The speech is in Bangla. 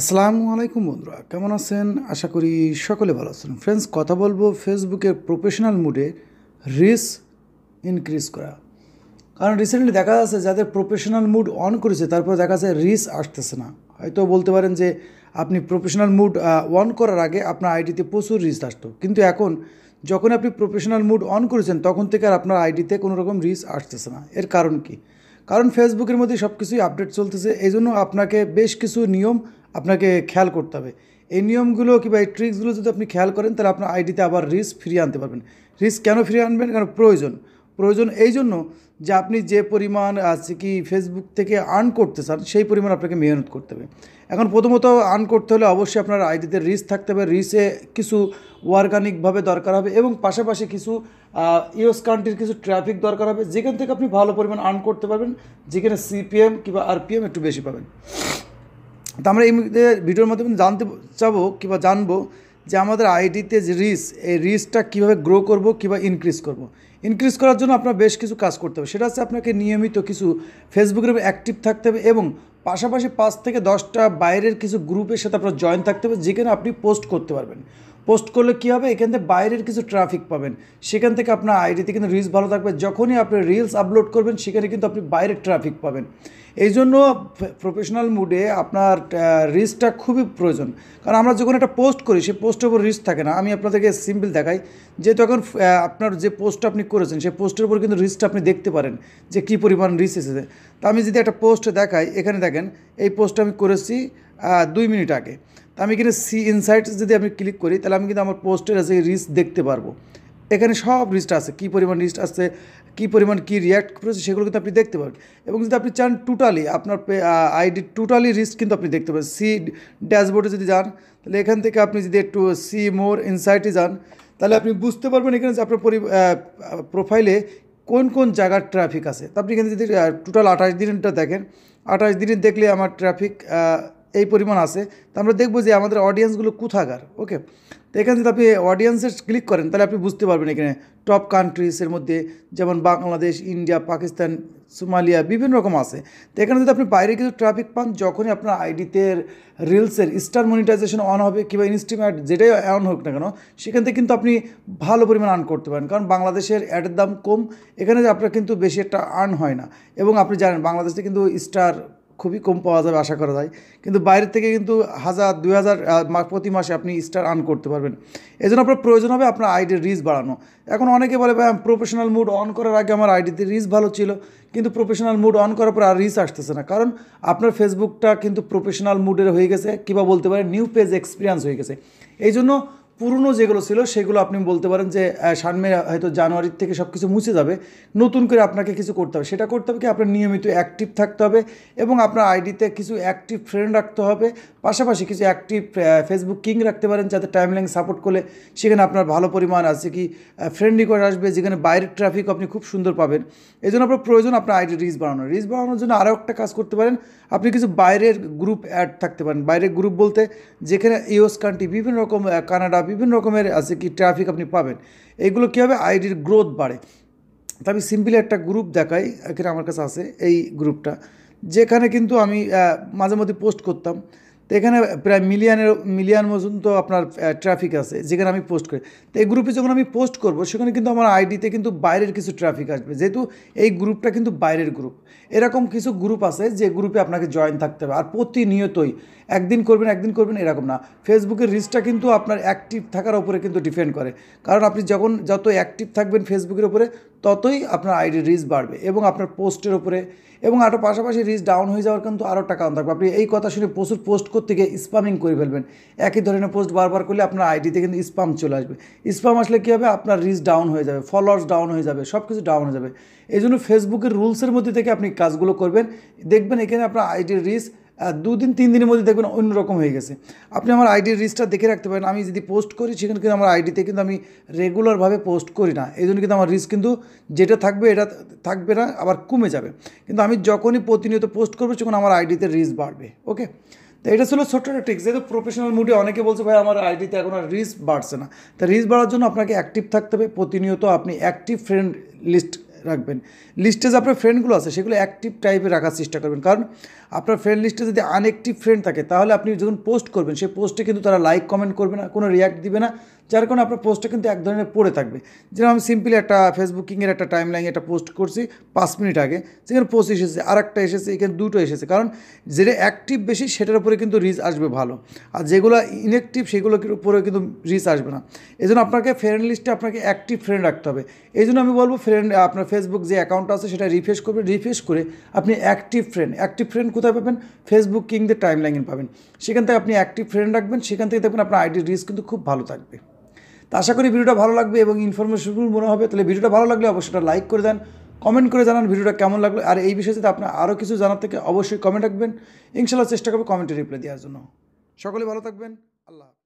আসসালামু আলাইকুম বন্ধুরা কেমন আছেন আশা করি সকলে ভালো আছেন ফ্রেন্ডস কথা বলবো ফেসবুকের প্রফেশনাল মুডে রিস ইনক্রিজ করা কারণ রিসেন্টলি দেখা যাচ্ছে যাদের প্রফেশনাল মুড অন করেছে তারপর দেখা যাচ্ছে রিস আসতেছে না হয়তো বলতে পারেন যে আপনি প্রফেশনাল মুড অন করার আগে আপনার আইডিতে প্রচুর রিস আসতো কিন্তু এখন যখন আপনি প্রফেশনাল মুড অন করেছেন তখন থেকে আর আপনার আইডিতে কোনো রকম রিস আসতেছে না এর কারণ কি কারণ ফেসবুকের মধ্যে সব কিছুই আপডেট চলতেছে এই জন্য আপনাকে বেশ কিছু নিয়ম আপনাকে খেয়াল করতে হবে এই নিয়মগুলো কিংবা এই ট্রিক্সগুলো যদি আপনি খেয়াল করেন তাহলে আপনার আইডিতে আবার রিস্ক ফিরিয়ে আনতে পারবেন রিস্ক কেন ফিরিয়ে আনবেন কেন প্রয়োজন প্রয়োজন এই জন্য যে আপনি যে পরিমাণ আছে কি ফেসবুক থেকে আর্ন করতে চান সেই পরিমাণ আপনাকে মেহনত করতে হবে এখন প্রথমত আর্ন করতে হলে অবশ্যই আপনার আইডিতে রিস থাকতে হবে রিসে কিছু অর্গানিকভাবে দরকার হবে এবং পাশাপাশি কিছু ইউএস কান্ট্রির কিছু ট্রাফিক দরকার হবে যেখান থেকে আপনি ভালো পরিমাণ আর্ন করতে পারবেন যেখানে সিপিএম কিংবা আরপিএম একটু বেশি পাবেন তো আমরা এই ভিডিওর মাধ্যমে জানতে চাবো কিংবা জানবো যে আমাদের আইডিতে যে রিস এই রিসটা কীভাবে গ্রো করব কিংবা ইনক্রিজ করব। ইনক্রিজ করার জন্য আপনার বেশ কিছু কাজ করতে হবে সেটা হচ্ছে আপনাকে নিয়মিত কিছু ফেসবুক গ্রুপে অ্যাক্টিভ থাকতে হবে এবং পাশাপাশি পাঁচ থেকে দশটা বাইরের কিছু গ্রুপের সাথে আপনার জয়েন থাকতে হবে যেখানে আপনি পোস্ট করতে পারবেন পোস্ট করলে কী হবে এখান থেকে বাইরের কিছু ট্রাফিক পাবেন সেখান থেকে আপনার আইডিতে কিন্তু রিলস ভালো থাকবে যখনই আপনি রিলস আপলোড করবেন সেখানে কিন্তু আপনি বাইরের ট্রাফিক পাবেন এই জন্য প্রফেশনাল মুডে আপনার রিস্কটা খুবই প্রয়োজন কারণ আমরা যখন একটা পোস্ট করি সেই পোস্টের উপর রিস্ক থাকে না আমি আপনাদেরকে সিম্পল দেখাই যে তখন আপনার যে পোস্ট আপনি করেছেন সেই পোস্টের উপর কিন্তু রিস্কটা আপনি দেখতে পারেন যে কী পরিমাণ রিস্ক এসেছে তা আমি যদি একটা পোস্ট দেখাই এখানে দেখেন এই পোস্ট আমি করেছি দুই মিনিট আগে তা আমি এখানে সি ইনসাইটস যদি আমি ক্লিক করি তাহলে আমি কিন্তু আমার পোস্টের আছে রিস্ক দেখতে পারবো এখানে সব রিস্ট আছে কী পরিমাণ রিস্ট আছে কী পরিমাণ কী রিয়্যাক্ট করেছে সেগুলো কিন্তু আপনি দেখতে পাবেন এবং যদি আপনি চান টোটালি আপনার আইডি টোটালি রিস্ক কিন্তু আপনি দেখতে পাবেন সি ড্যাশবোর্ডে যদি যান তাহলে এখান থেকে আপনি যদি একটু সি মোর ইনসাইটে যান তাহলে আপনি বুঝতে পারবেন এখানে যে আপনার প্রোফাইলে কোন কোন জায়গার ট্রাফিক আছে তা আপনি এখানে যদি টোটাল আঠাশ দিনটা দেখেন আঠাশ দিনের দেখলে আমার ট্রাফিক এই পরিমাণ আছে তো আমরা দেখবো যে আমাদের অডিয়েন্সগুলো কোথাকার ওকে তো এখানে যদি আপনি অডিয়েন্সের ক্লিক করেন তাহলে আপনি বুঝতে পারবেন এখানে টপ কান্ট্রিজের মধ্যে যেমন বাংলাদেশ ইন্ডিয়া পাকিস্তান সোমালিয়া বিভিন্ন রকম আছে তো এখানে যদি আপনি বাইরে কিছু ট্রাফিক পান যখনই আপনার আইডিতে রিলসের স্টার মনিটাইজেশন অন হবে কিংবা ইনস্টিমেট যেটাই অন হোক না কেন সেখান থেকে কিন্তু আপনি ভালো পরিমাণ আর্ন করতে পারেন কারণ বাংলাদেশের অ্যাডের দাম কম এখানে আপনার কিন্তু বেশি একটা আর্ন হয় না এবং আপনি জানেন বাংলাদেশে কিন্তু স্টার খুবই কম পাওয়া যাবে আশা করা যায় কিন্তু বাইরের থেকে কিন্তু হাজার দুই হাজার প্রতি মাসে আপনি স্টার আর্ন করতে পারবেন এই জন্য আপনার প্রয়োজন হবে আপনার আইডির রিচ বাড়ানো এখন অনেকে বলে ভাই প্রফেশনাল মুড অন করার আগে আমার আইডিতে রিচ ভালো ছিল কিন্তু প্রফেশনাল মুড অন করার পর আর রিচ আসতেছে না কারণ আপনার ফেসবুকটা কিন্তু প্রফেশনাল মুডের হয়ে গেছে কিংবা বলতে পারে নিউ পেজ এক্সপিরিয়েন্স হয়ে গেছে এই জন্য পুরনো যেগুলো ছিল সেগুলো আপনি বলতে পারেন যে সামনে হয়তো জানুয়ারির থেকে সব কিছু মুছে যাবে নতুন করে আপনাকে কিছু করতে হবে সেটা করতে হবে কি আপনার নিয়মিত অ্যাক্টিভ থাকতে হবে এবং আপনার আইডিতে কিছু অ্যাক্টিভ ফ্রেন্ড রাখতে হবে পাশাপাশি কিছু অ্যাক্টিভ ফেসবুক কিং রাখতে পারেন যাতে টাইমলাইন সাপোর্ট করলে সেখানে আপনার ভালো পরিমাণ আছে কি ফ্রেন্ড রিকোয়ার আসবে যেখানে বাইরের ট্রাফিক আপনি খুব সুন্দর পাবেন এই জন্য আপনার প্রয়োজন আপনার আইডি রিচ বাড়ানো রিচ বাড়ানোর জন্য আরও একটা কাজ করতে পারেন আপনি কিছু বাইরের গ্রুপ অ্যাড থাকতে পারেন বাইরের গ্রুপ বলতে যেখানে ইউএস কান্ট্রি বিভিন্ন রকম কানাডা বিভিন্ন রকমের আছে কি ট্রাফিক আপনি পাবেন এইগুলো কী হবে আইডির গ্রোথ বাড়ে তা আমি সিম্পলি একটা গ্রুপ দেখাই এখানে আমার কাছে আছে এই গ্রুপটা যেখানে কিন্তু আমি মাঝে মধ্যে পোস্ট করতাম তো এখানে প্রায় মিলিয়নের মিলিয়ন মতন তো আপনার ট্রাফিক আছে যেখানে আমি পোস্ট করি তো এই গ্রুপে যখন আমি পোস্ট করব সেখানে কিন্তু আমার আইডিতে কিন্তু বাইরের কিছু ট্রাফিক আসবে যেহেতু এই গ্রুপটা কিন্তু বাইরের গ্রুপ এরকম কিছু গ্রুপ আছে যে গ্রুপে আপনাকে জয়েন থাকতে হবে আর প্রতিনিয়তই একদিন করবেন একদিন করবেন এরকম না ফেসবুকের রিচটা কিন্তু আপনার অ্যাক্টিভ থাকার উপরে কিন্তু ডিপেন্ড করে কারণ আপনি যখন যত অ্যাক্টিভ থাকবেন ফেসবুকের উপরে ততই আপনার আইডি রিচ বাড়বে এবং আপনার পোস্টের ওপরে এবং আরও পাশাপাশি রিচ ডাউন হয়ে যাওয়ার কিন্তু আরও টাকা থাকবে আপনি এই কথা শুনে প্রচুর পোস্ট করতে গিয়ে স্পামিং করে ফেলবেন একই ধরনের পোস্ট বারবার করলে আপনার আইডিতে কিন্তু স্পাম চলে আসবে স্পাম আসলে কী হবে আপনার রিচ ডাউন হয়ে যাবে ফলোয়ার্স ডাউন হয়ে যাবে সব কিছু ডাউন হয়ে যাবে এই জন্য ফেসবুকের রুলসের মধ্যে থেকে আপনি কাজগুলো করবেন দেখবেন এখানে আপনার আইডির রিচ দুদিন তিন দিনের মধ্যে দেখবেন অন্যরকম হয়ে গেছে আপনি আমার আইডির রিস্টটা দেখে রাখতে পারেন আমি যদি পোস্ট করি সেখানে কিন্তু আমার আইডিতে কিন্তু আমি রেগুলারভাবে পোস্ট করি না এই জন্য কিন্তু আমার রিস্ক কিন্তু যেটা থাকবে এটা থাকবে না আবার কমে যাবে কিন্তু আমি যখনই প্রতিনিয়ত পোস্ট করবো তখন আমার আইডিতে রিস্ক বাড়বে ওকে তো এটা ছিল ছোট্ট একটা ট্রিক্স যেহেতু প্রফেশনাল মুডে অনেকে বলছে ভাই আমার আইডিতে এখন আর রিস্ক বাড়ছে না তা রিস্ক বাড়ার জন্য আপনাকে অ্যাক্টিভ থাকতে হবে প্রতিনিয়ত আপনি অ্যাক্টিভ ফ্রেন্ড লিস্ট রাখবেন লিস্টে যে আপনার ফ্রেন্ডগুলো আছে সেগুলো অ্যাক্টিভ টাইপে রাখার চেষ্টা করবেন কারণ আপনার ফ্রেন্ড লিস্টে যদি আনএক্টিভ ফ্রেন্ড থাকে তাহলে আপনি যখন পোস্ট করবেন সেই পোস্টে কিন্তু তারা লাইক কমেন্ট করবে না কোনো রিয়াক্ট দিবে না যার কারণে আপনার পোস্টটা কিন্তু এক ধরনের পড়ে থাকবে যেরকম আমি সিম্পলি একটা ফেসবুকিংয়ের একটা টাইম লাইনে একটা পোস্ট করছি পাঁচ মিনিট আগে সেখানে পোস্ট এসেছে আর একটা এসেছে এখানে দুটো এসেছে কারণ যেটা অ্যাক্টিভ বেশি সেটার উপরে কিন্তু রিচ আসবে ভালো আর যেগুলো ইনঅ্যাক্টিভ সেগুলোর উপরে কিন্তু রিচ আসবে না এই জন্য আপনাকে ফ্রেন্ড লিস্টে আপনাকে অ্যাক্টিভ ফ্রেন্ড রাখতে হবে এই জন্য আমি বলবো ফ্রেন্ড আপনার ফেসবুক যে অ্যাকাউন্ট আছে সেটা রিফ্রেশ করবেন রিফ্রেশ করে আপনি অ্যাক্টিভ ফ্রেন্ড অ্যাক্টিভ ফ্রেন্ড কোথায় পাবেন ফেসবুক কিংদের টাইম লাইন পাবেন সেখান থেকে আপনি অ্যাক্টিভ ফ্রেন্ড রাখবেন সেখান থেকে দেখবেন আপনার আইডি রিস্ক কিন্তু খুব ভালো থাকবে তো আশা করি ভিডিওটা ভালো লাগবে এবং ইনফরমেশনফুল মনে হবে তাহলে ভিডিওটা ভালো লাগলে অবশ্যই লাইক করে দেন কমেন্ট করে জানান ভিডিওটা কেমন লাগলো আর এই বিষয়ে যদি আপনার আরও কিছু জানার থেকে অবশ্যই কমেন্ট রাখবেন ইনশাল্লাহ চেষ্টা করবো কমেন্টে রিপ্লাই দেওয়ার জন্য সকলে ভালো থাকবেন আল্লাহ